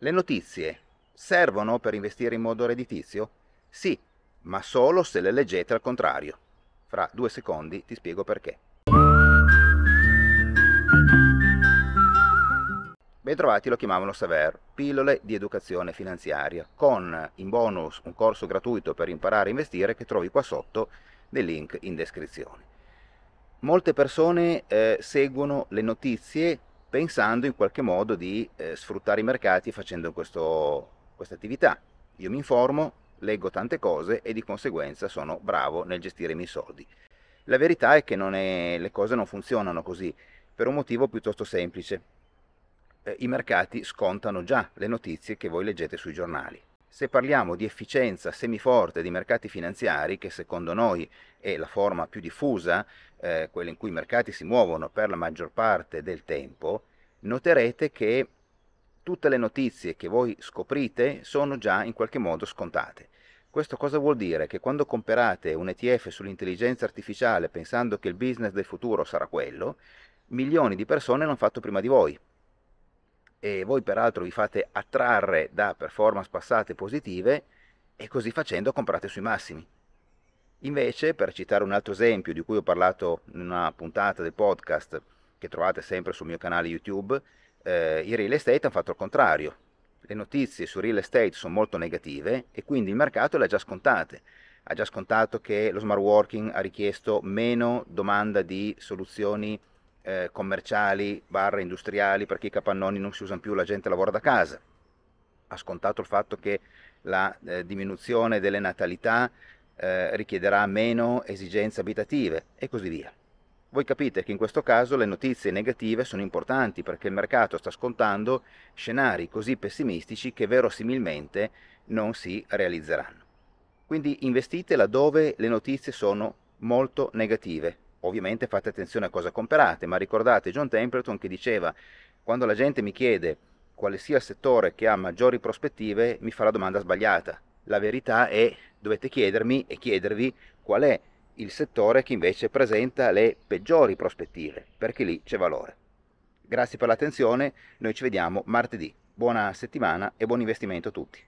Le notizie servono per investire in modo redditizio? Sì, ma solo se le leggete al contrario. Fra due secondi ti spiego perché. Bentrovati lo chiamavano Saver, pillole di educazione finanziaria, con in bonus un corso gratuito per imparare a investire che trovi qua sotto nel link in descrizione. Molte persone eh, seguono le notizie pensando in qualche modo di eh, sfruttare i mercati facendo questa attività. Io mi informo, leggo tante cose e di conseguenza sono bravo nel gestire i miei soldi. La verità è che è, le cose non funzionano così, per un motivo piuttosto semplice. Eh, I mercati scontano già le notizie che voi leggete sui giornali. Se parliamo di efficienza semiforte dei mercati finanziari, che secondo noi è la forma più diffusa, eh, quella in cui i mercati si muovono per la maggior parte del tempo, noterete che tutte le notizie che voi scoprite sono già in qualche modo scontate. Questo cosa vuol dire? Che quando comprate un ETF sull'intelligenza artificiale pensando che il business del futuro sarà quello, milioni di persone l'hanno fatto prima di voi e voi peraltro vi fate attrarre da performance passate positive e così facendo comprate sui massimi. Invece, per citare un altro esempio di cui ho parlato in una puntata del podcast che trovate sempre sul mio canale YouTube, eh, i real estate hanno fatto il contrario. Le notizie su real estate sono molto negative e quindi il mercato le ha già scontate. Ha già scontato che lo smart working ha richiesto meno domanda di soluzioni eh, commerciali, barre industriali, perché i capannoni non si usano più, la gente lavora da casa. Ha scontato il fatto che la eh, diminuzione delle natalità eh, richiederà meno esigenze abitative e così via. Voi capite che in questo caso le notizie negative sono importanti perché il mercato sta scontando scenari così pessimistici che verosimilmente non si realizzeranno. Quindi investite laddove le notizie sono molto negative, Ovviamente fate attenzione a cosa comprate, ma ricordate John Templeton che diceva quando la gente mi chiede quale sia il settore che ha maggiori prospettive, mi fa la domanda sbagliata. La verità è dovete chiedermi e chiedervi qual è il settore che invece presenta le peggiori prospettive, perché lì c'è valore. Grazie per l'attenzione, noi ci vediamo martedì. Buona settimana e buon investimento a tutti.